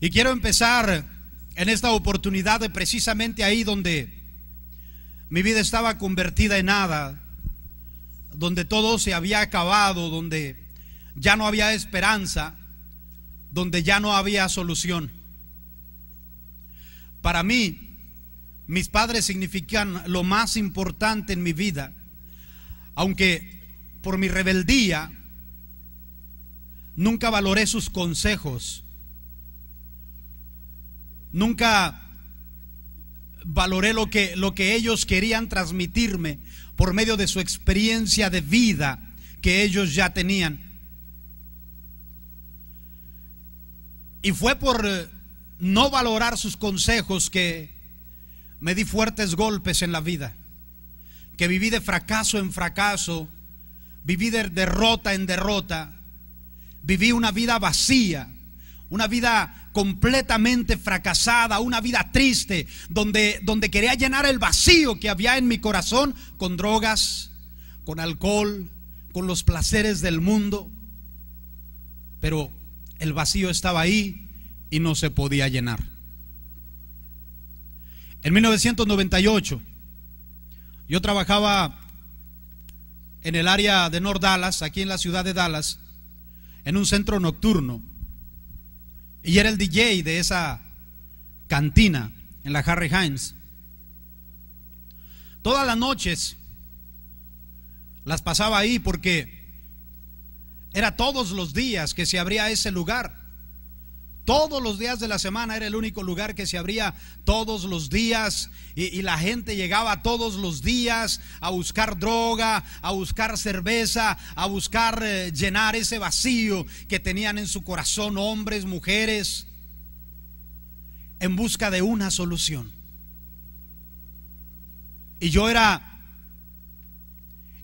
Y quiero empezar en esta oportunidad de precisamente ahí donde mi vida estaba convertida en nada, donde todo se había acabado, donde ya no había esperanza, donde ya no había solución. Para mí, mis padres significan lo más importante en mi vida, aunque por mi rebeldía nunca valoré sus consejos nunca valoré lo que, lo que ellos querían transmitirme por medio de su experiencia de vida que ellos ya tenían. Y fue por eh, no valorar sus consejos que me di fuertes golpes en la vida, que viví de fracaso en fracaso, viví de derrota en derrota, viví una vida vacía, una vida completamente fracasada, una vida triste, donde, donde quería llenar el vacío que había en mi corazón con drogas, con alcohol, con los placeres del mundo. Pero el vacío estaba ahí y no se podía llenar. En 1998 yo trabajaba en el área de North Dallas, aquí en la ciudad de Dallas, en un centro nocturno y era el DJ de esa cantina en la Harry Heinz. Todas las noches las pasaba ahí porque era todos los días que se abría ese lugar todos los días de la semana, era el único lugar que se abría todos los días y, la gente llegaba todos los días a buscar droga, a buscar cerveza, a buscar eh, llenar ese vacío que tenían en su corazón hombres, mujeres, en busca de una solución. Y yo era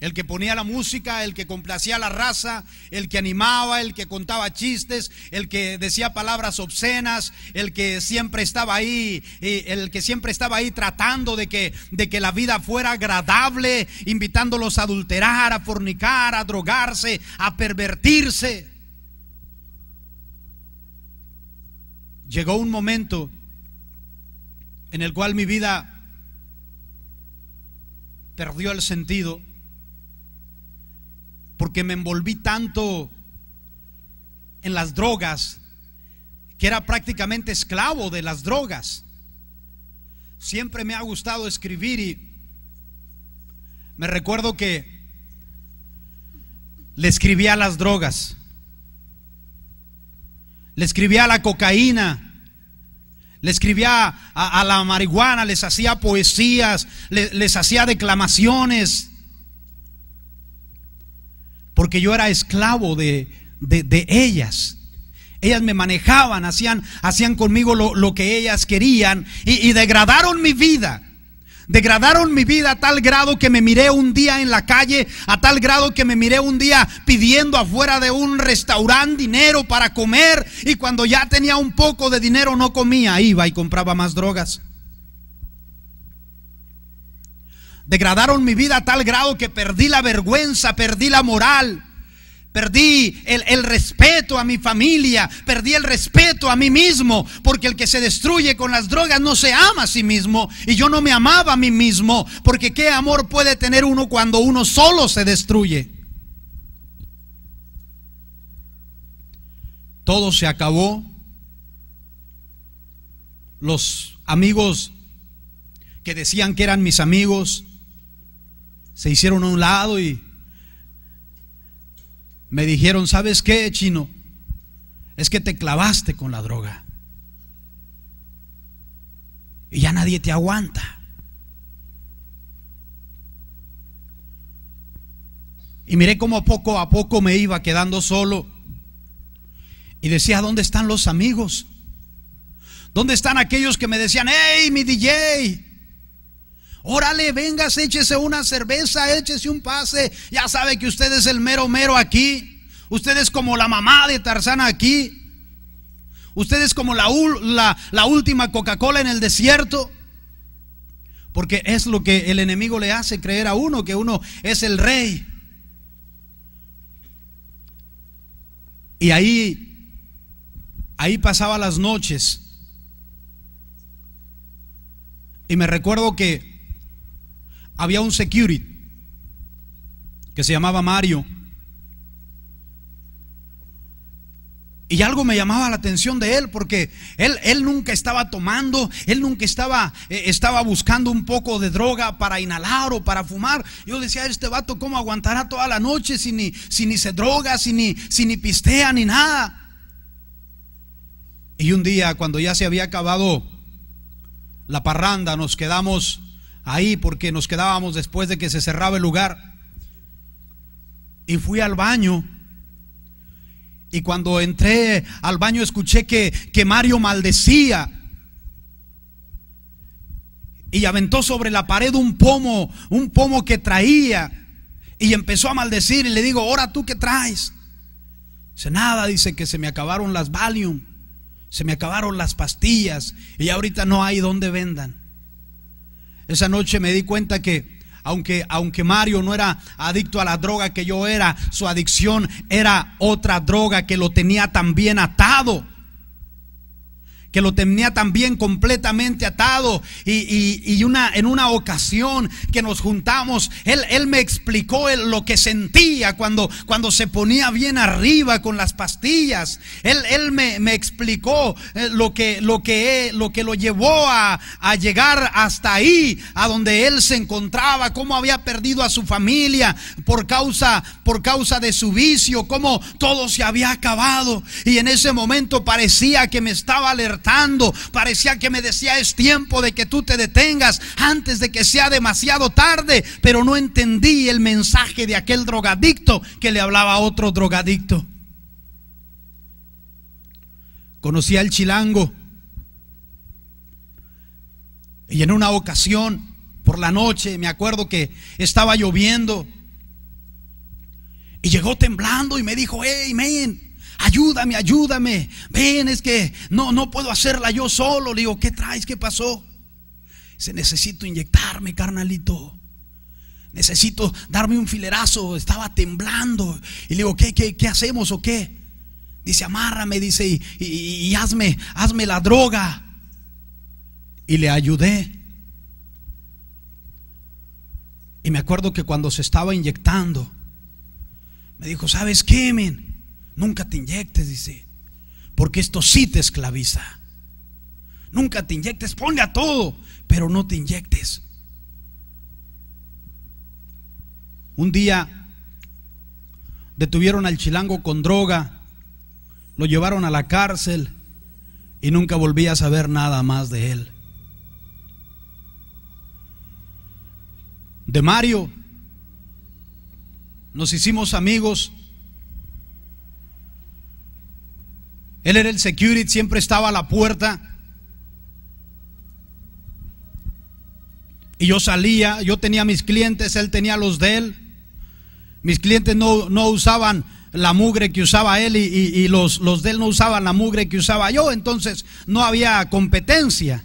el que ponía la música, el que complacía a la raza, el que animaba, el que contaba chistes, el que decía palabras obscenas, el que siempre estaba ahí, el que siempre estaba ahí tratando de que, de que la vida fuera agradable, invitándolos a adulterar, a fornicar, a drogarse, a pervertirse. Llegó un momento en el cual mi vida perdió el sentido porque me envolví tanto en las drogas que era prácticamente esclavo de las drogas. Siempre me ha gustado escribir y me recuerdo que le escribía a las drogas, le escribía a la cocaína, le escribía a, la marihuana, les hacía poesías, les hacía declamaciones porque yo era esclavo de, ellas. Ellas me manejaban, hacían, hacían conmigo lo, que ellas querían y, y degradaron mi vida. Degradaron mi vida a tal grado que me miré un día en la calle, a tal grado que me miré un día pidiendo afuera de un restaurante dinero para comer y cuando ya tenía un poco de dinero no comía, iba y compraba más drogas. Degradaron mi vida a tal grado que perdí la vergüenza, perdí la moral, perdí el, respeto a mi familia, perdí el respeto a mí mismo, porque el que se destruye con las drogas no se ama a sí mismo. Y yo no me amaba a mí mismo, porque qué amor puede tener uno cuando uno solo se destruye. Todo se acabó. Los amigos que decían que eran mis amigos, se hicieron a un lado y me dijeron, ¿sabes qué, chino? Es que te clavaste con la droga. Y ya nadie te aguanta. Y miré cómo poco a poco me iba quedando solo. Y decía, ¿dónde están los amigos? ¿Dónde están aquellos que me decían, hey, mi DJ? Órale, vengas, échese una cerveza, échese un pase. Ya sabe que usted es el mero mero aquí. Usted es como la mamá de Tarzana aquí. Usted es como la, la última Coca-Cola en el desierto. Porque es lo que el enemigo le hace creer a uno, que uno es el rey. Y ahí, ahí pasaba las noches. Y me recuerdo que había un security que se llamaba Mario. Y algo me llamaba la atención de él, porque él, él nunca estaba tomando, él nunca estaba, eh, estaba buscando un poco de droga para inhalar o para fumar. Yo decía, este vato, ¿cómo aguantará toda la noche si ni, se droga, sin ni, si ni pistea, ni nada? Y un día, cuando ya se había acabado la parranda, nos quedamos ahí porque nos quedábamos después de que se cerraba el lugar. Y fui al baño. Y cuando entré al baño escuché que, Mario maldecía. Y aventó sobre la pared un pomo, un pomo que traía. Y empezó a maldecir. Y le digo, ahora tú qué traes. Dice, nada, dice que se me acabaron las Valium. Se me acabaron las pastillas. Y ahorita no hay donde vendan. Esa noche me di cuenta que aunque, aunque, Mario no era adicto a la droga que yo era, su adicción era otra droga que lo tenía también atado que lo tenía también completamente atado. Y, y, y, una, en una ocasión que nos juntamos, él, él me explicó lo que sentía cuando, cuando se ponía bien arriba con las pastillas. Él, él me, me explicó eh, lo que, lo, que, lo que lo llevó a, a llegar hasta ahí, a donde él se encontraba, cómo había perdido a su familia por causa, por causa de su vicio, cómo todo se había acabado. Y en ese momento parecía que me estaba alertando Parecía que me decía, es tiempo de que tú te detengas antes de que sea demasiado tarde. Pero no entendí el mensaje de aquel drogadicto que le hablaba a otro drogadicto. Conocí al chilango. Y en una ocasión, por la noche, me acuerdo que estaba lloviendo. Y llegó temblando y me dijo, hey, men, ayúdame, ayúdame. Ven, es que no, no puedo hacerla yo solo. Le digo, ¿qué traes? ¿Qué pasó? dice necesito inyectarme, carnalito. Necesito darme un filerazo. Estaba temblando. Y le digo, ¿qué, qué, qué hacemos o qué? Dice, amárrame, dice, y, y hazme, hazme la droga. Y le ayudé. Y me acuerdo que cuando se estaba inyectando, me dijo, ¿sabes qué, men? Nunca te inyectes, dice, porque esto sí te esclaviza. Nunca te inyectes, a todo, pero no te inyectes. Un día detuvieron al chilango con droga, lo llevaron a la cárcel y nunca volví a saber nada más de él. De Mario nos hicimos amigos Él era el security, siempre estaba a la puerta. Y yo salía, yo tenía mis clientes, él tenía los de él. Mis clientes no, usaban la mugre que usaba él y, los, los de él no usaban la mugre que usaba yo, entonces no había competencia.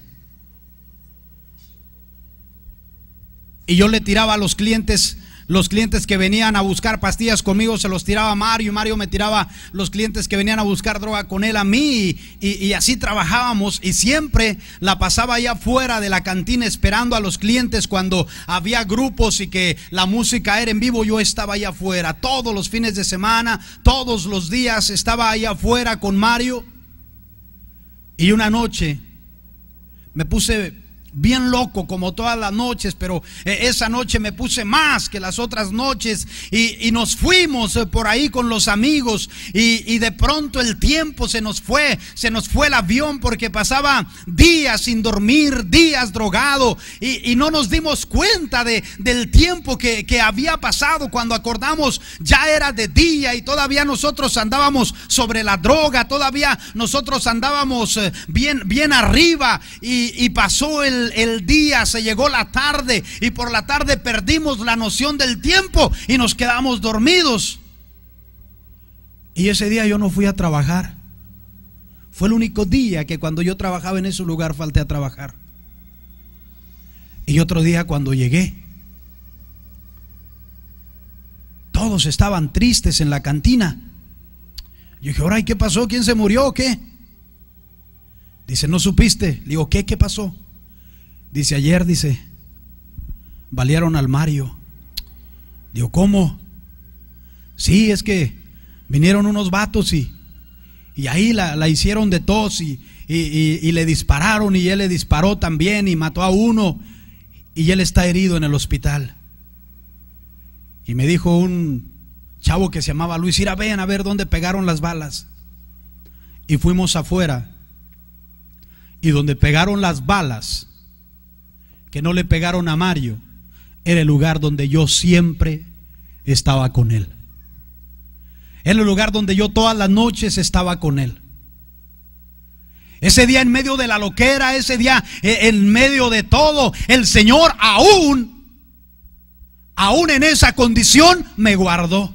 Y yo le tiraba a los clientes los clientes que venían a buscar pastillas conmigo se los tiraba Mario y Mario me tiraba los clientes que venían a buscar droga con él a mí y, y así trabajábamos y siempre la pasaba allá afuera de la cantina esperando a los clientes cuando había grupos y que la música era en vivo, yo estaba allá afuera todos los fines de semana, todos los días estaba allá afuera con Mario y una noche me puse bien loco como todas las noches, pero eh, esa noche me puse más que las otras noches y, nos fuimos eh, por ahí con los amigos y, de pronto el tiempo se nos fue, se nos fue el avión porque pasaba días sin dormir, días drogado y, no nos dimos cuenta de, del tiempo que, había pasado cuando acordamos ya era de día y todavía nosotros andábamos sobre la droga, todavía nosotros andábamos eh, bien, bien arriba y pasó el el, día, se llegó la tarde y por la tarde perdimos la noción del tiempo y nos quedamos dormidos. Y ese día yo no fui a trabajar. Fue el único día que cuando yo trabajaba en ese lugar falté a trabajar. Y otro día cuando llegué, todos estaban tristes en la cantina. Yo dije, ahora, qué pasó? ¿Quién se murió qué? Dice, ¿no supiste? Le digo, ¿qué? ¿Qué pasó? Dice, ayer, dice, valieron al Mario. Digo, ¿cómo? Sí, es que vinieron unos vatos y, y ahí la, hicieron de tos y, le dispararon y él le disparó también y mató a uno y él está herido en el hospital. Y me dijo un chavo que se llamaba Luis, irá, a ver dónde pegaron las balas. Y fuimos afuera. Y donde pegaron las balas, no le pegaron a Mario, era el lugar donde yo siempre estaba con él. Era el lugar donde yo todas las noches estaba con él. Ese día en medio de la loquera, ese día eh, en medio de todo, el Señor aún, aún en esa condición me guardó.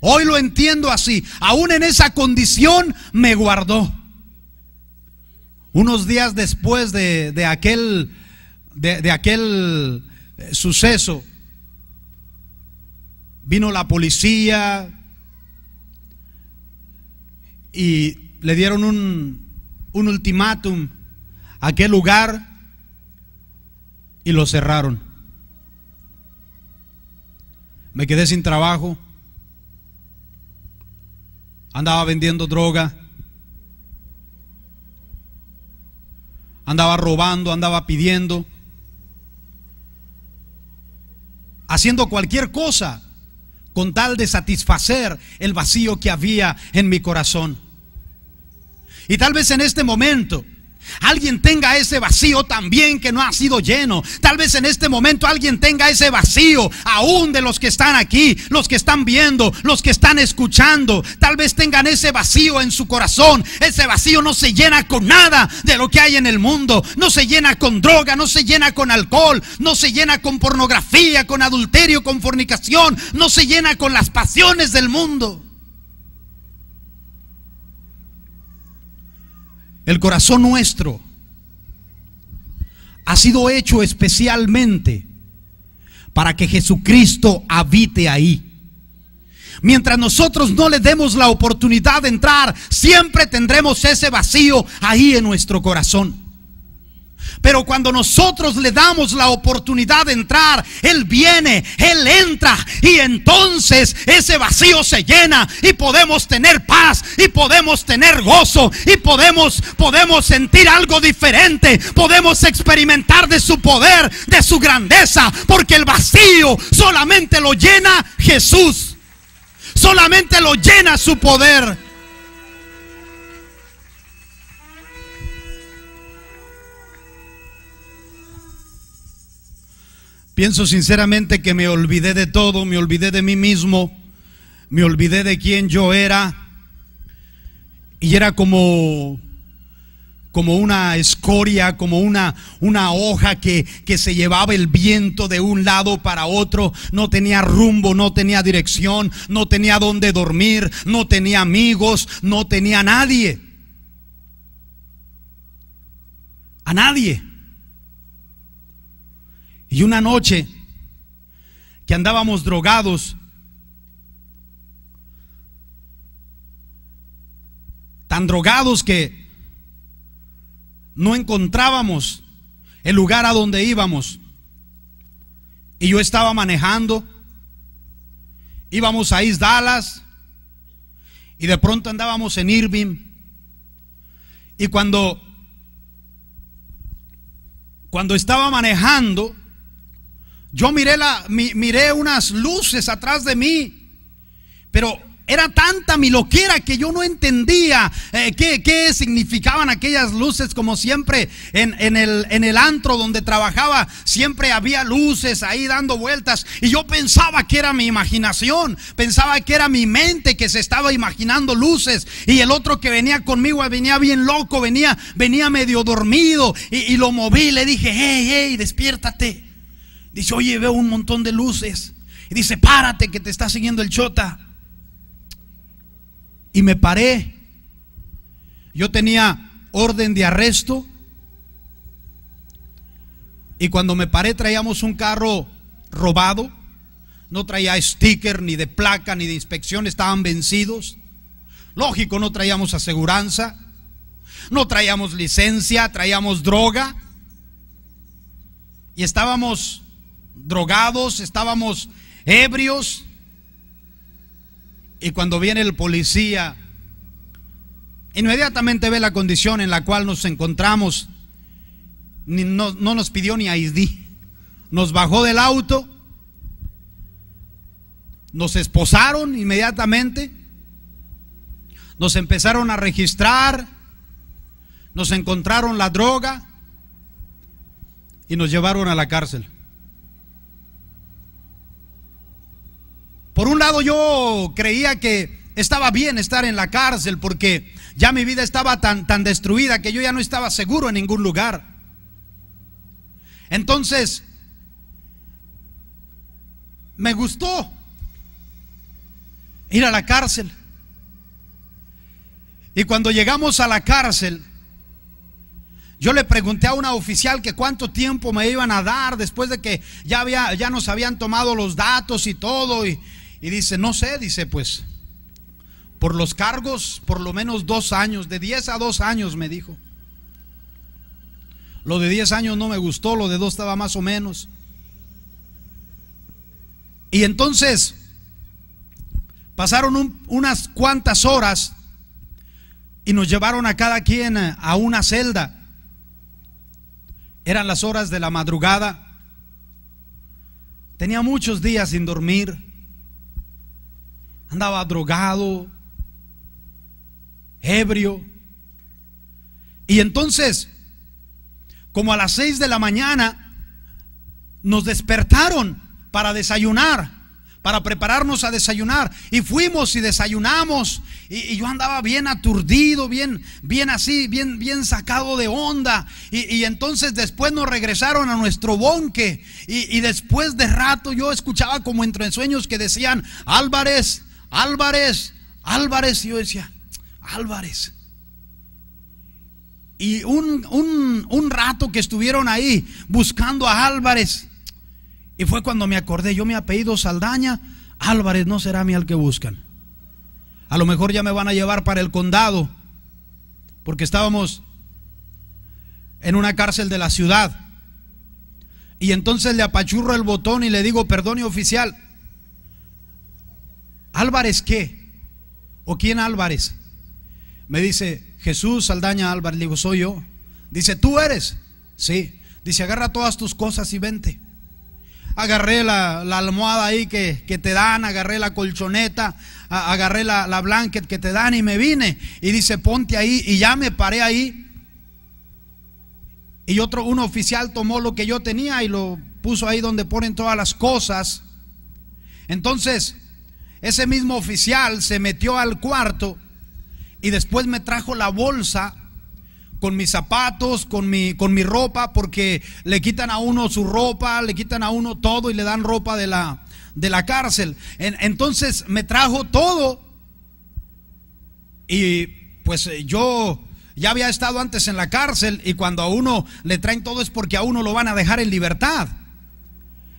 Hoy lo entiendo así, aún en esa condición me guardó. Unos días después de, de aquel de, aquel eh, suceso, vino la policía y le dieron un, un ultimátum a aquel lugar y lo cerraron. Me quedé sin trabajo, andaba vendiendo droga, andaba robando, andaba pidiendo. haciendo cualquier cosa con tal de satisfacer el vacío que había en mi corazón. Y tal vez en este momento Alguien tenga ese vacío también que no ha sido lleno. Tal vez en este momento alguien tenga ese vacío, aún de los que están aquí, los que están viendo, los que están escuchando. Tal vez tengan ese vacío en su corazón. Ese vacío no se llena con nada de lo que hay en el mundo. No se llena con droga, no se llena con alcohol, no se llena con pornografía, con adulterio, con fornicación, no se llena con las pasiones del mundo. El corazón nuestro ha sido hecho especialmente para que Jesucristo habite ahí. Mientras nosotros no le demos la oportunidad de entrar, siempre tendremos ese vacío ahí en nuestro corazón. Pero cuando nosotros le damos la oportunidad de entrar, Él viene, Él entra y entonces ese vacío se llena y podemos tener paz y podemos tener gozo y podemos, podemos sentir algo diferente, podemos experimentar de su poder, de su grandeza, porque el vacío solamente lo llena Jesús, solamente lo llena su poder. Pienso sinceramente que me olvidé de todo, me olvidé de mí mismo, me olvidé de quién yo era. Y era como como una escoria, como una, una hoja que, que, se llevaba el viento de un lado para otro, no tenía rumbo, no tenía dirección, no tenía dónde dormir, no tenía amigos, no tenía a nadie. A nadie. Y una noche que andábamos drogados, tan drogados que no encontrábamos el lugar a donde íbamos. Y yo estaba manejando, íbamos a East Dallas y de pronto andábamos en Irving. Y cuando, cuando estaba manejando, yo miré, la, miré unas luces atrás de mí, pero era tanta mi loquera que yo no entendía eh, qué, significaban aquellas luces, como siempre en, el, en el antro donde trabajaba, siempre había luces ahí dando vueltas y yo pensaba que era mi imaginación, pensaba que era mi mente que se estaba imaginando luces y el otro que venía conmigo venía bien loco, venía, venía medio dormido y, y lo moví, le dije, hey, hey, despiértate. Dice, oye, veo un montón de luces. Y dice, párate que te está siguiendo el chota. Y me paré. Yo tenía orden de arresto. Y cuando me paré traíamos un carro robado. No traía sticker, ni de placa, ni de inspección. Estaban vencidos. Lógico, no traíamos aseguranza. No traíamos licencia, traíamos droga. Y estábamos drogados, estábamos ebrios. Y cuando viene el policía, inmediatamente ve la condición en la cual nos encontramos. no, nos pidió ni ID. Nos bajó del auto. Nos esposaron inmediatamente. Nos empezaron a registrar. Nos encontraron la droga. Y nos llevaron a la cárcel. Por un lado yo creía que estaba bien estar en la cárcel porque ya mi vida estaba tan, tan destruida que yo ya no estaba seguro en ningún lugar. Entonces, me gustó ir a la cárcel. Y cuando llegamos a la cárcel, yo le pregunté a una oficial que cuánto tiempo me iban a dar después de que ya, había, ya nos habían tomado los datos y todo. Y, y dice, no sé, dice pues, por los cargos, por lo menos dos años, de 10 a dos años me dijo. Lo de diez años no me gustó, lo de dos estaba más o menos. Y entonces pasaron unas cuantas horas y nos llevaron a cada quien a una celda. Eran las horas de la madrugada. Tenía muchos días sin dormir andaba drogado, ebrio. Y entonces, como a las seis de la mañana, nos despertaron para desayunar, para prepararnos a desayunar. Y fuimos y desayunamos. Y, yo andaba bien aturdido, bien, bien así, bien, bien sacado de onda. Y, entonces después nos regresaron a nuestro bonque. Y, después de rato yo escuchaba como entre sueños que decían, Álvarez, Álvarez, Álvarez. Y yo decía, Álvarez. Y un, rato que estuvieron ahí buscando a Álvarez. Y fue cuando me acordé, yo me apellido Saldaña, Álvarez no será mi al que buscan. A lo mejor ya me van a llevar para el condado, porque estábamos en una cárcel de la ciudad. Y entonces le apachurro el botón y le digo, perdone oficial, ¿Álvarez qué? ¿O quién Álvarez? Me dice, Jesús Saldaña Álvarez, le digo, soy yo. Dice, ¿tú eres? Sí. Dice, agarra todas tus cosas y vente. Agarré la, almohada ahí que, te dan, agarré la colchoneta, agarré la, la blanket que te dan y me vine. Y dice, ponte ahí y ya me paré ahí. Y otro, un oficial tomó lo que yo tenía y lo puso ahí donde ponen todas las cosas. Entonces, ese mismo oficial se metió al cuarto y después me trajo la bolsa con mis zapatos, con mi, con mi ropa, porque le quitan a uno su ropa, le quitan a uno todo y le dan ropa de la, de la cárcel. entonces me trajo todo y pues eh, yo ya había estado antes en la cárcel y cuando a uno le traen todo es porque a uno lo van a dejar en libertad.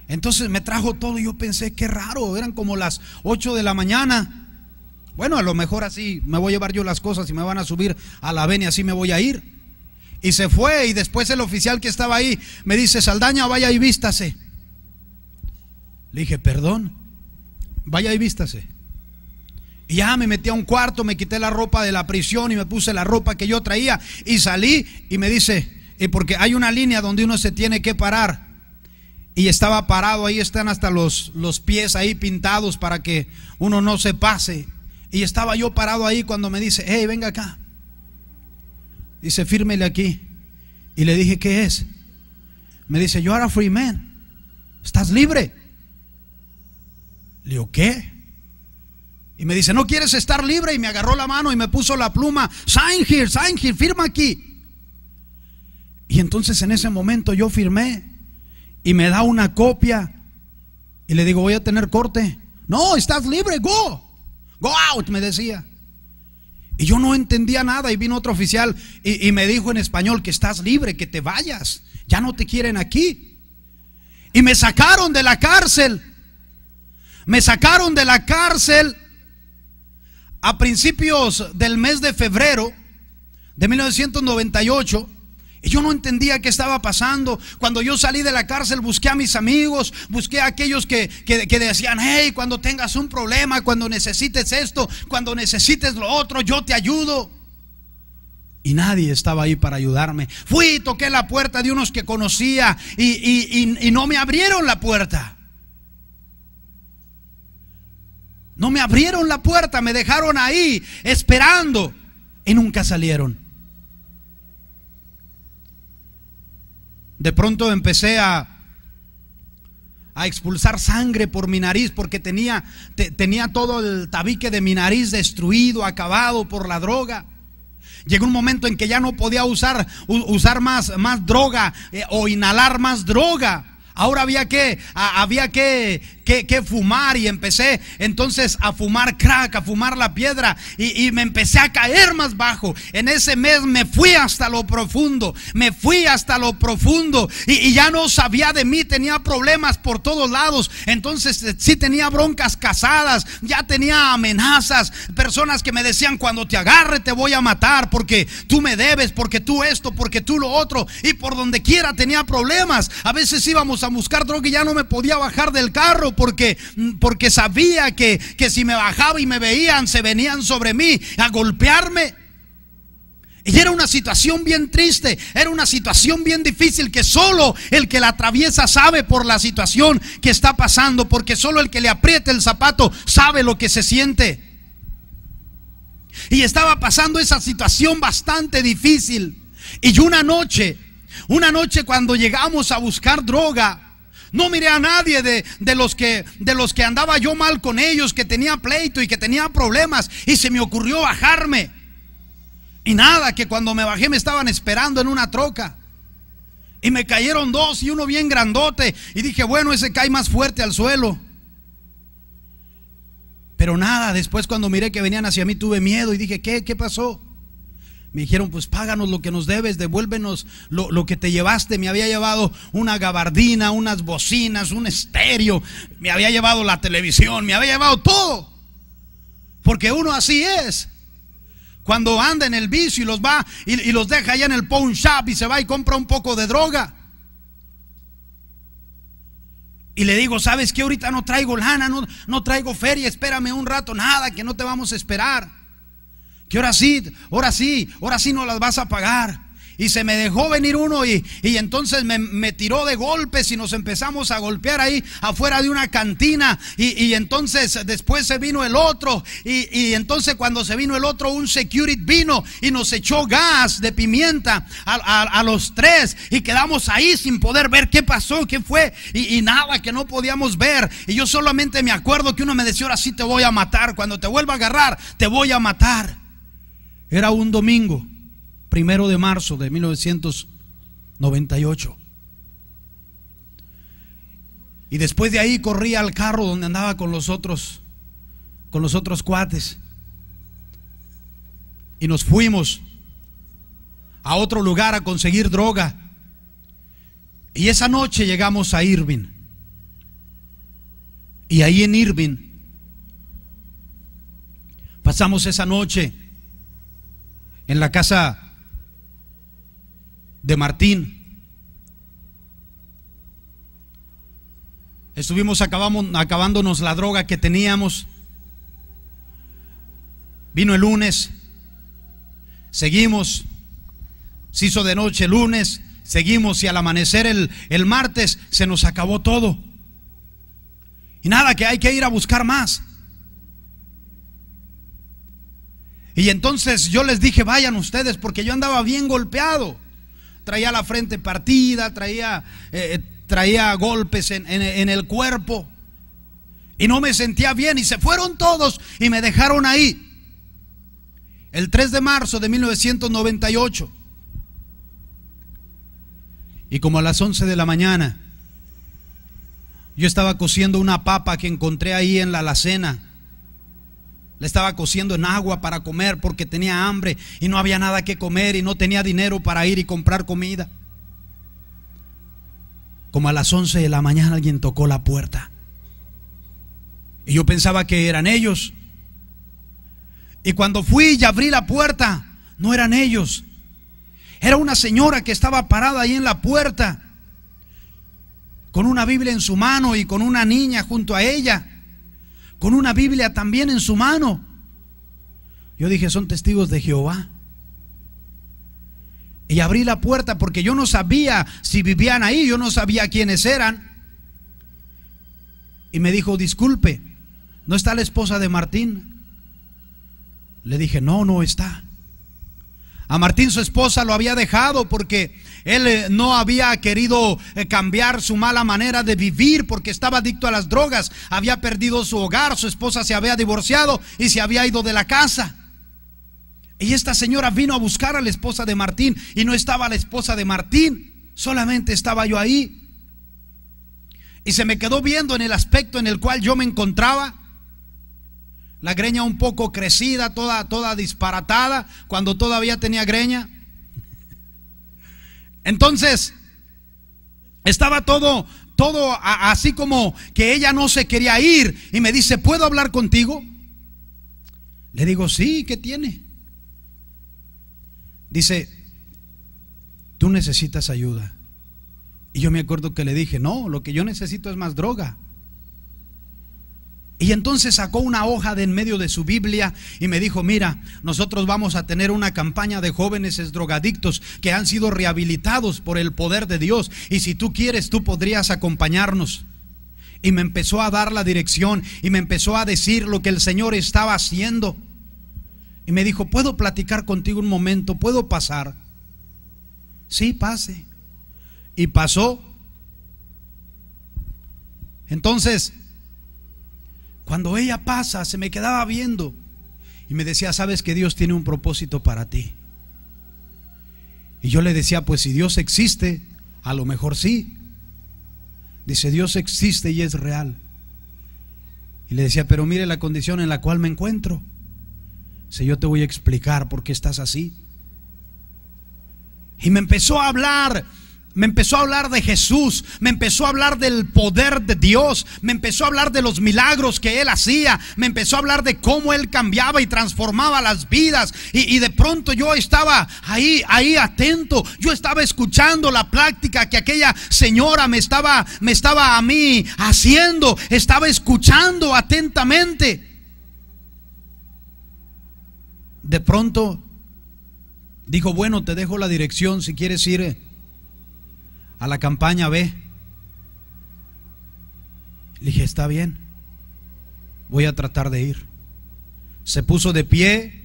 Entonces me trajo todo y yo pensé, qué raro, eran como las 8 de la mañana. Bueno, a lo mejor así me voy a llevar yo las cosas y me van a subir a la y así me voy a ir. Y se fue y después el oficial que estaba ahí me dice, Saldaña, vaya y vístase. Le dije, perdón, vaya y vístase. Y ya me metí a un cuarto, me quité la ropa de la prisión y me puse la ropa que yo traía y salí y me dice, y eh, porque hay una línea donde uno se tiene que parar y estaba parado, ahí están hasta los, los pies ahí pintados para que uno no se pase. Y estaba yo parado ahí cuando me dice, hey, venga acá. Dice, fírmele aquí. Y le dije, ¿qué es? Me dice, yo ahora free man. Estás libre. Le digo, ¿qué? Y me dice, ¿no quieres estar libre? Y me agarró la mano y me puso la pluma. Sign here, sign here, firma aquí. Y entonces en ese momento yo firmé y me da una copia y le digo, voy a tener corte. No, estás libre, go. Go out, me decía. Y yo no entendía nada y vino otro oficial y, me dijo en español que estás libre, que te vayas. Ya no te quieren aquí. Y me sacaron de la cárcel. Me sacaron de la cárcel a principios del mes de febrero de 1998 yo no entendía qué estaba pasando. Cuando yo salí de la cárcel busqué a mis amigos, busqué a aquellos que, decían, hey, cuando tengas un problema, cuando necesites esto, cuando necesites lo otro, yo te ayudo. Y nadie estaba ahí para ayudarme. Fui, y toqué la puerta de unos que conocía y no me abrieron la puerta. No me abrieron la puerta, me dejaron ahí esperando y nunca salieron. De pronto empecé a, a expulsar sangre por mi nariz porque tenía, tenía todo el tabique de mi nariz destruido, acabado por la droga. Llegó un momento en que ya no podía usar, usar más, más droga eh, o inhalar más droga. Ahora había que, había que, que, fumar y empecé entonces a fumar crack, a fumar la piedra y, me empecé a caer más bajo. En ese mes me fui hasta lo profundo, me fui hasta lo profundo y, y ya no sabía de mí, tenía problemas por todos lados. Entonces eh, sí tenía broncas casadas, ya tenía amenazas, personas que me decían cuando te agarre te voy a matar porque tú me debes, porque tú esto, porque tú lo otro y por donde quiera tenía problemas. A veces íbamos a buscar droga y ya no me podía bajar del carro porque, mm, porque sabía que, que si me bajaba y me veían, se venían sobre mí a golpearme. Y era una situación bien triste, era una situación bien difícil que solo el que la atraviesa sabe por la situación que está pasando, porque solo el que le aprieta el zapato sabe lo que se siente. Y estaba pasando esa situación bastante difícil. Y una noche, una noche cuando llegamos a buscar droga, no miré a nadie de, los que, de los que andaba yo mal con ellos, que tenía pleito y que tenía problemas. Y se me ocurrió bajarme. Y nada, que cuando me bajé me estaban esperando en una troca. Y me cayeron dos y uno bien grandote. Y dije, bueno, ese cae más fuerte al suelo. Pero nada, después cuando miré que venían hacia mí tuve miedo y dije, ¿qué? ¿Qué pasó? Me dijeron, pues páganos lo que nos debes, devuélvenos lo, que te llevaste. Me había llevado una gabardina, unas bocinas, un estéreo, me había llevado la televisión, me había llevado todo. Porque uno así es. Cuando anda en el vicio y los va y, los deja allá en el pawn shop y se va y compra un poco de droga. Y le digo, ¿sabes qué? Ahorita no traigo lana, no, no traigo feria, espérame un rato, nada, que no te vamos a esperar. Que ahora sí, ahora sí, ahora sí no las vas a pagar. Y se me dejó venir uno y, entonces me, tiró de golpes y nos empezamos a golpear ahí afuera de una cantina. Y, entonces después se vino el otro. Y, entonces cuando se vino el otro, un security vino y nos echó gas de pimienta a, los tres. Y quedamos ahí sin poder ver qué pasó, qué fue. Y, nada que no podíamos ver. Y yo solamente me acuerdo que uno me decía, ahora sí te voy a matar. Cuando te vuelva a agarrar, te voy a matar. Era un domingo, primero de marzo de 1998. Y después de ahí corría al carro donde andaba con los otros, con los otros cuates. Y nos fuimos a otro lugar a conseguir droga. Y esa noche llegamos a Irving. Y ahí en Irving pasamos esa noche en la casa de Martín. Estuvimos acabamos, acabándonos la droga que teníamos. Vino el lunes, seguimos, se hizo de noche el lunes, seguimos y al amanecer el, el martes se nos acabó todo. Y nada, que hay que ir a buscar más. Y entonces yo les dije, vayan ustedes, porque yo andaba bien golpeado. Traía la frente partida, traía, eh, traía golpes en, en el cuerpo. Y no me sentía bien. Y se fueron todos y me dejaron ahí. El 3 de marzo de 1998. Y como a las 11 de la mañana, yo estaba cociendo una papa que encontré ahí en la alacena le estaba cociendo en agua para comer porque tenía hambre y no había nada que comer y no tenía dinero para ir y comprar comida. Como a las 11 de la mañana alguien tocó la puerta. Y yo pensaba que eran ellos. Y cuando fui y abrí la puerta, no eran ellos. Era una señora que estaba parada ahí en la puerta, con una Biblia en su mano y con una niña junto a ella con una Biblia también en su mano. Yo dije, son testigos de Jehová. Y abrí la puerta porque yo no sabía si vivían ahí, yo no sabía quiénes eran. Y me dijo, disculpe, ¿no está la esposa de Martín? Le dije, no, no está. A Martín su esposa lo había dejado porque él eh, no había querido eh, cambiar su mala manera de vivir porque estaba adicto a las drogas, había perdido su hogar, su esposa se había divorciado y se había ido de la casa. Y esta señora vino a buscar a la esposa de Martín y no estaba la esposa de Martín, solamente estaba yo ahí. Y se me quedó viendo en el aspecto en el cual yo me encontraba. La greña un poco crecida, toda, toda disparatada, cuando todavía tenía greña. Entonces, estaba todo, todo así como que ella no se quería ir y me dice, ¿puedo hablar contigo? Le digo, sí, ¿qué tiene? Dice, tú necesitas ayuda. Y yo me acuerdo que le dije, no, lo que yo necesito es más droga. Y entonces sacó una hoja de en medio de su Biblia y me dijo, mira, nosotros vamos a tener una campaña de jóvenes drogadictos que han sido rehabilitados por el poder de Dios. Y si tú quieres, tú podrías acompañarnos. Y me empezó a dar la dirección y me empezó a decir lo que el Señor estaba haciendo. Y me dijo, ¿puedo platicar contigo un momento? ¿Puedo pasar? Sí, pase. Y pasó. Entonces, cuando ella pasa, se me quedaba viendo y me decía, sabes que Dios tiene un propósito para ti. Y yo le decía, pues si Dios existe, a lo mejor sí. Dice, Dios existe y es real. Y le decía, pero mire la condición en la cual me encuentro. Dice, yo te voy a explicar por qué estás así. Y me empezó a hablar me empezó a hablar de Jesús, me empezó a hablar del poder de Dios, me empezó a hablar de los milagros que Él hacía, me empezó a hablar de cómo Él cambiaba y transformaba las vidas. Y, de pronto yo estaba ahí, ahí atento, yo estaba escuchando la práctica que aquella señora me estaba, me estaba a mí haciendo, estaba escuchando atentamente. De pronto dijo, bueno, te dejo la dirección si quieres ir eh, a la campaña, ve. Le dije, está bien, voy a tratar de ir. Se puso de pie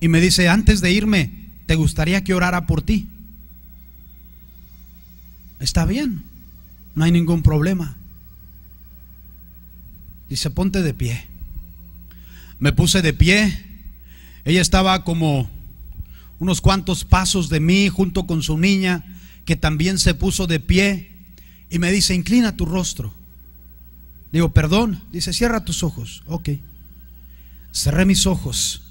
y me dice, antes de irme, ¿te gustaría que orara por ti? Está bien, no hay ningún problema. Dice, ponte de pie. Me puse de pie. Ella estaba como unos cuantos pasos de mí junto con su niña que también se puso de pie y me dice, inclina tu rostro. Digo, perdón. Dice, cierra tus ojos. Ok. Cerré mis ojos.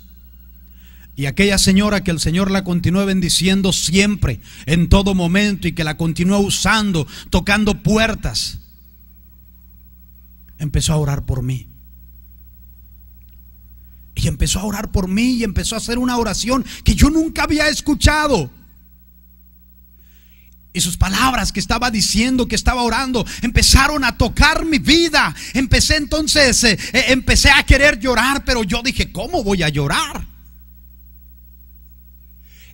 Y aquella señora que el Señor la continúe bendiciendo siempre, en todo momento, y que la continúa usando, tocando puertas, empezó a orar por mí. Y empezó a orar por mí y empezó a hacer una oración que yo nunca había escuchado. Y sus palabras que estaba diciendo, que estaba orando, empezaron a tocar mi vida. Empecé entonces, eh, eh, empecé a querer llorar, pero yo dije, ¿cómo voy a llorar?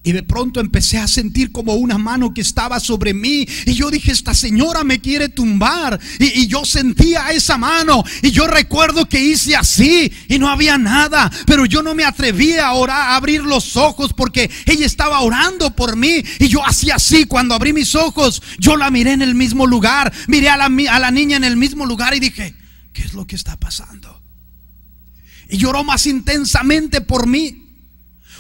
Y de pronto empecé a sentir como una mano que estaba sobre mí. Y yo dije, esta señora me quiere tumbar. Y, yo sentía esa mano. Y yo recuerdo que hice así. Y no había nada. Pero yo no me atrevía a a abrir los ojos. Porque ella estaba orando por mí. Y yo hacía así. Cuando abrí mis ojos, yo la miré en el mismo lugar. Miré a la, a la niña en el mismo lugar. Y dije, ¿qué es lo que está pasando? Y lloró más intensamente por mí.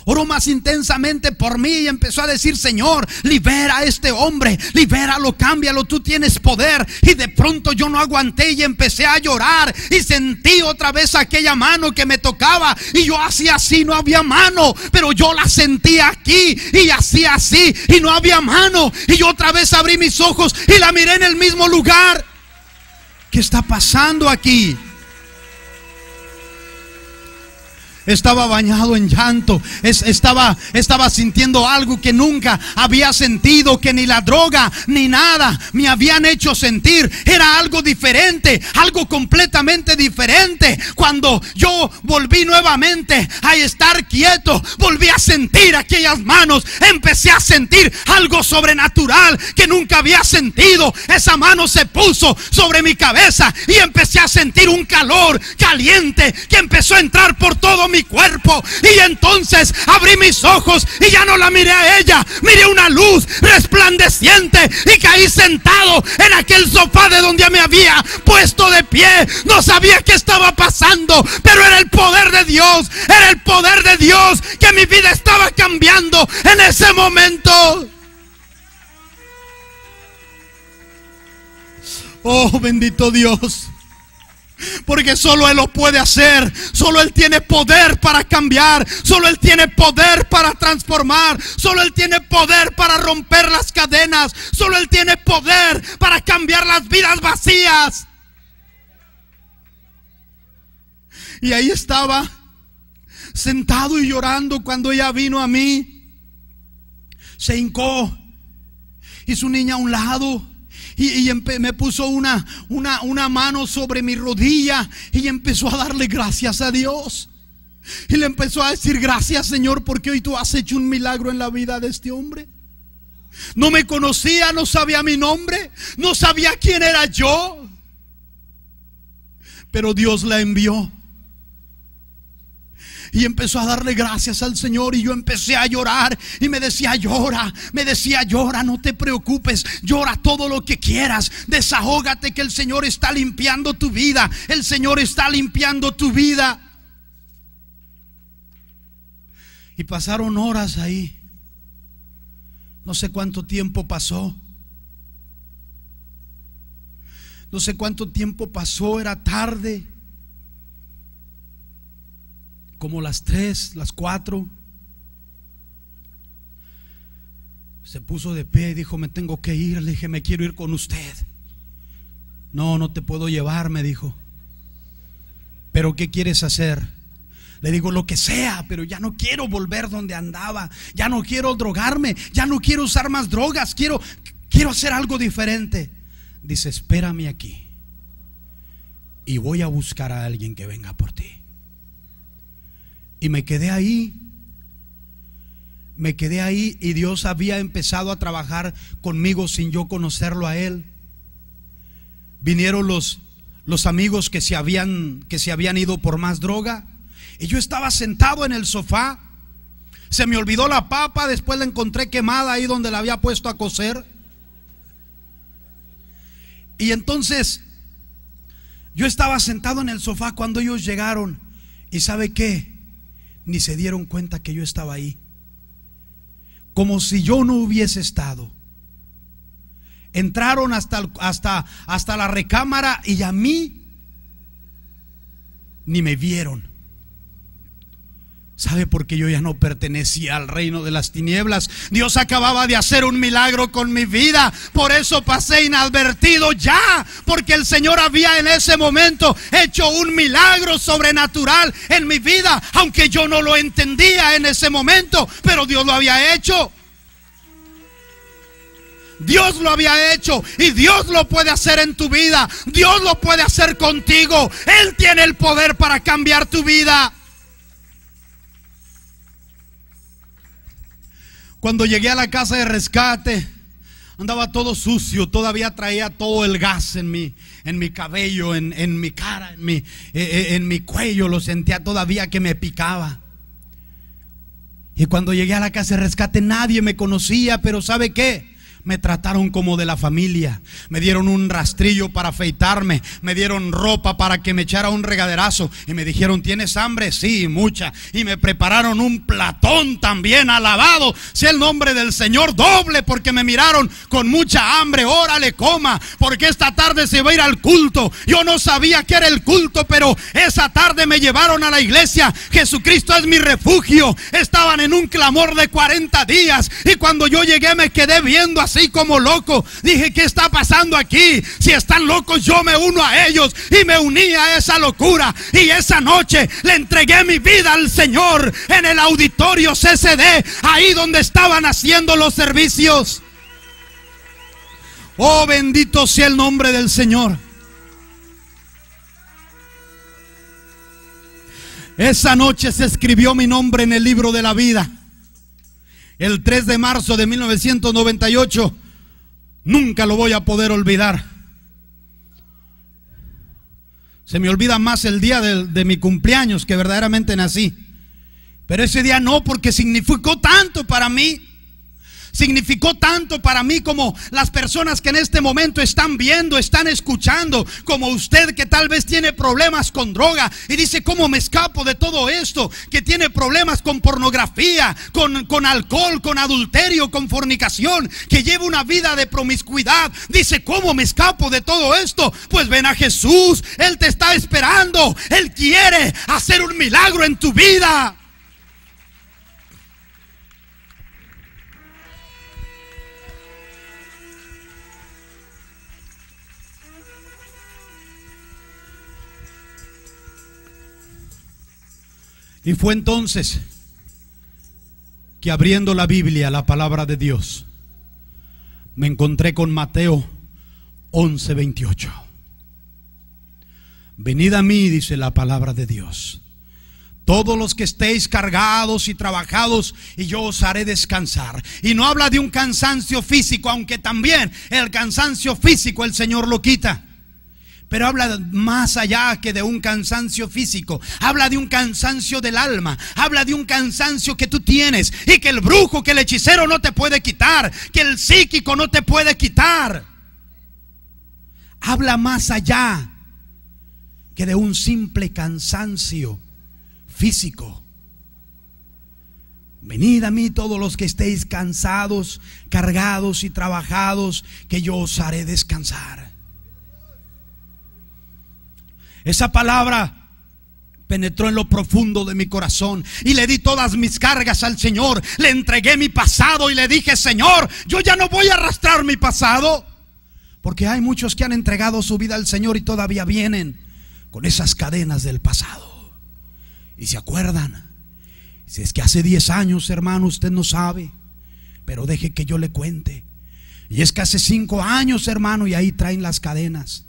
Oró más intensamente por mí y empezó a decir, Señor, libera a este hombre, libéralo, cámbialo, tú tienes poder. Y de pronto yo no aguanté y empecé a llorar y sentí otra vez aquella mano que me tocaba y yo hacía así, no había mano, pero yo la sentía aquí y hacía así y no había mano. Y yo otra vez abrí mis ojos y la miré en el mismo lugar. ¿Qué está pasando aquí? Estaba bañado en llanto. estaba, estaba sintiendo algo que nunca había sentido, que ni la droga ni nada me habían hecho sentir. Era algo diferente, algo completamente diferente. Cuando yo volví nuevamente a estar quieto, volví a sentir aquellas manos. Empecé a sentir algo sobrenatural que nunca había sentido. Esa mano se puso sobre mi cabeza y empecé a sentir un calor caliente que empezó a entrar por todo mi mi cuerpo. Y entonces abrí mis ojos y ya no la miré a ella. Miré una luz resplandeciente y caí sentado en aquel sofá de donde me había puesto de pie. No sabía qué estaba pasando, pero era el poder de Dios. Era el poder de Dios que mi vida estaba cambiando en ese momento. Oh, bendito Dios. Porque solo Él lo puede hacer. Solo Él tiene poder para cambiar. Solo Él tiene poder para transformar. Solo Él tiene poder para romper las cadenas. Solo Él tiene poder para cambiar las vidas vacías. Y ahí estaba, sentado y llorando cuando ella vino a mí. Se hincó. Y su niña a un lado y, me puso una, una, una mano sobre mi rodilla y empezó a darle gracias a Dios. Y le empezó a decir, gracias Señor, porque hoy tú has hecho un milagro en la vida de este hombre. No me conocía, no sabía mi nombre, no sabía quién era yo. Pero Dios la envió y empezó a darle gracias al Señor y yo empecé a llorar y me decía, llora, me decía, llora, no te preocupes, llora todo lo que quieras, desahógate que el Señor está limpiando tu vida, el Señor está limpiando tu vida. Y pasaron horas ahí. No sé cuánto tiempo pasó. No sé cuánto tiempo pasó, era tarde como las tres, las cuatro Se puso de pie y dijo, me tengo que ir. Le dije, me quiero ir con usted. No, no te puedo llevar, me dijo. Pero ¿qué quieres hacer? Le digo lo que sea, pero ya no quiero volver donde andaba. Ya no quiero drogarme. Ya no quiero usar más drogas. Quiero, quiero hacer algo diferente. Dice, espérame aquí. Y voy a buscar a alguien que venga por ti. Y me quedé ahí. Me quedé ahí y Dios había empezado a trabajar conmigo sin yo conocerlo a Él. Vinieron los, los amigos que se, habían, que se habían ido por más droga. Y yo estaba sentado en el sofá. Se me olvidó la papa, después la encontré quemada ahí donde la había puesto a cocer. Y entonces yo estaba sentado en el sofá cuando ellos llegaron. ¿Y sabe qué? ni se dieron cuenta que yo estaba ahí. Como si yo no hubiese estado. Entraron hasta, hasta, hasta la recámara y a mí ni me vieron. ¿Sabe por qué yo ya no pertenecía al reino de las tinieblas? Dios acababa de hacer un milagro con mi vida. Por eso pasé inadvertido ya. Porque el Señor había en ese momento hecho un milagro sobrenatural en mi vida. Aunque yo no lo entendía en ese momento. Pero Dios lo había hecho. Dios lo había hecho y Dios lo puede hacer en tu vida. Dios lo puede hacer contigo. Él tiene el poder para cambiar tu vida. Cuando llegué a la casa de rescate, andaba todo sucio, todavía traía todo el gas en mi, en mi cabello, en, mi cara, en mi, eh, eh, en mi cuello, lo sentía todavía que me picaba. Y cuando llegué a la casa de rescate nadie me conocía, pero ¿sabe qué? Me trataron como de la familia. Me dieron un rastrillo para afeitarme. Me dieron ropa para que me echara un regaderazo. Y me dijeron, ¿tienes hambre? Sí, mucha. Y me prepararon un platón también, alabado. Sea el nombre del Señor doble, porque me miraron con mucha hambre. Órale, coma, porque esta tarde se va a ir al culto. Yo no sabía que era el culto, pero esa tarde me llevaron a la iglesia. Jesucristo es mi refugio. Estaban en un clamor de 40 días. Y cuando yo llegué me quedé viendo a así como loco. Dije, ¿qué está pasando aquí? Si están locos, yo me uno a ellos y me uní a esa locura. Y esa noche le entregué mi vida al Señor en el auditorio CCD, ahí donde estaban haciendo los servicios. Oh, bendito sea el nombre del Señor. Esa noche se escribió mi nombre en el libro de la vida el 3 de marzo de 1998, nunca lo voy a poder olvidar. Se me olvida más el día de, de, mi cumpleaños que verdaderamente nací. Pero ese día no, porque significó tanto para mí significó tanto para mí como las personas que en este momento están viendo, están escuchando, como usted que tal vez tiene problemas con droga y dice, ¿cómo me escapo de todo esto? Que tiene problemas con pornografía, con, con alcohol, con adulterio, con fornicación, que lleva una vida de promiscuidad. Dice, ¿cómo me escapo de todo esto? Pues ven a Jesús, Él te está esperando, Él quiere hacer un milagro en tu vida. Y fue entonces que abriendo la Biblia, la palabra de Dios, me encontré con Mateo 11, 28. Venid a mí, dice la palabra de Dios. Todos los que estéis cargados y trabajados, y yo os haré descansar. Y no habla de un cansancio físico, aunque también el cansancio físico el Señor lo quita pero habla más allá que de un cansancio físico. Habla de un cansancio del alma. Habla de un cansancio que tú tienes y que el brujo, que el hechicero no te puede quitar, que el psíquico no te puede quitar. Habla más allá que de un simple cansancio físico. Venid a mí todos los que estéis cansados, cargados y trabajados, que yo os haré descansar. Esa palabra penetró en lo profundo de mi corazón y le di todas mis cargas al Señor. Le entregué mi pasado y le dije, Señor, yo ya no voy a arrastrar mi pasado. Porque hay muchos que han entregado su vida al Señor y todavía vienen con esas cadenas del pasado. Y se acuerdan. Si es que hace 10 años, hermano, usted no sabe. Pero deje que yo le cuente. Y es que hace 5 años, hermano, y ahí traen las cadenas.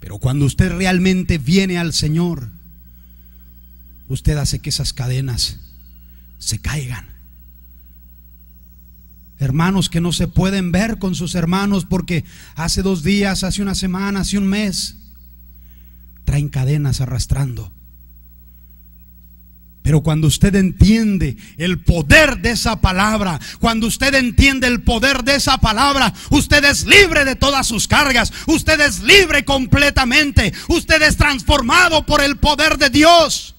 Pero cuando usted realmente viene al Señor, usted hace que esas cadenas se caigan. Hermanos que no se pueden ver con sus hermanos porque hace dos días, hace una semana, hace un mes, traen cadenas arrastrando. Pero cuando usted entiende el poder de esa palabra, cuando usted entiende el poder de esa palabra, usted es libre de todas sus cargas, usted es libre completamente, usted es transformado por el poder de Dios.